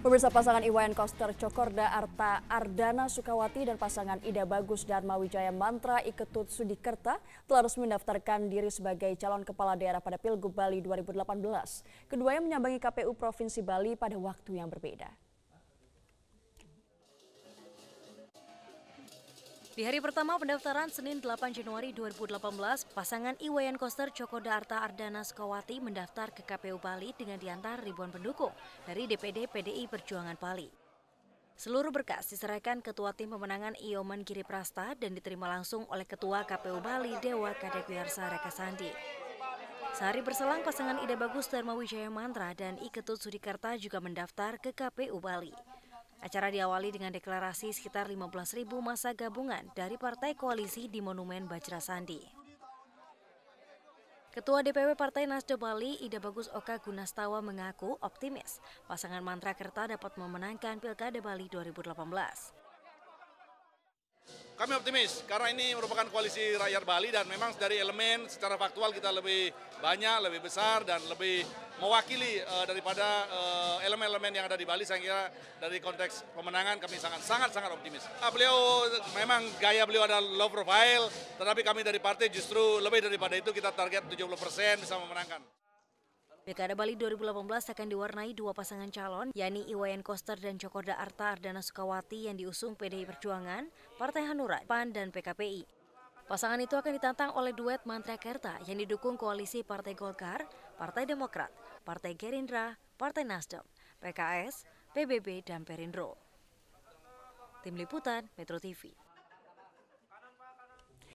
Pemirsa pasangan Iwayan Koster Cokorda Arta Ardana Sukawati dan pasangan Ida Bagus Dharma Wijaya Mantra Iketut Sudikerta telah resmi mendaftarkan diri sebagai calon kepala daerah pada Pilgub Bali 2018. Keduanya menyambangi KPU Provinsi Bali pada waktu yang berbeda. Di hari pertama pendaftaran Senin 8 Januari 2018, pasangan Iwayan Koster Joko Darta Ardana Sukawati mendaftar ke KPU Bali dengan diantar ribuan pendukung dari DPD PDI Perjuangan Bali. Seluruh berkas diserahkan Ketua Tim Pemenangan Ioman Giri Prasta dan diterima langsung oleh Ketua KPU Bali Dewa Kadekuarsa Rakasandi. Sehari berselang, pasangan Ida Bagus Dharma Wijaya Mantra dan Iketut Sudikarta juga mendaftar ke KPU Bali. Acara diawali dengan deklarasi sekitar ribu masa gabungan dari partai koalisi di Monumen Bajra Sandi. Ketua DPW Partai Nasdem Bali, Ida Bagus Oka Gunastawa mengaku optimis pasangan Mantra Kerta dapat memenangkan Pilkada Bali 2018. Kami optimis karena ini merupakan koalisi rakyat Bali dan memang dari elemen secara faktual kita lebih banyak, lebih besar dan lebih mewakili uh, daripada eh, elemen-elemen uh, yang ada di Bali saya kira dari konteks pemenangan kami sangat sangat sangat optimis. Uh, beliau memang gaya beliau ada low profile tetapi kami dari partai justru lebih daripada itu kita target 70% bisa memenangkan. Pilkada Bali 2018 akan diwarnai dua pasangan calon, yakni Iwayan Koster dan Cokorda Arta Ardana Sukawati yang diusung PDI Perjuangan, Partai Hanura, PAN, dan PKPI. Pasangan itu akan ditantang oleh duet Mantra Kerta yang didukung koalisi Partai Golkar, Partai Demokrat, Partai Gerindra, Partai Nasdem, PKS, PBB, dan Perindro. Tim Liputan, Metro TV.